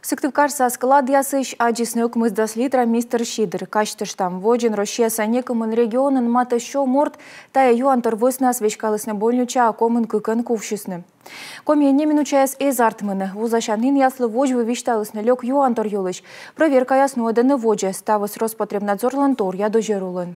Сыктывкар сасклад ясыш ажиснек мыздаслитра мистер Шидр. там вожен роще санекамын регионын мата шо морт, тая юан торвысна свечкалысны больнюча а кыкан кувшисны. Коме немину чаяс эз артмыны. Вузашанын яслы вож вывишталысны лёк юан торюлыш. Проверка ясну адыны вожа ставыс лантор, тор ядожерулын.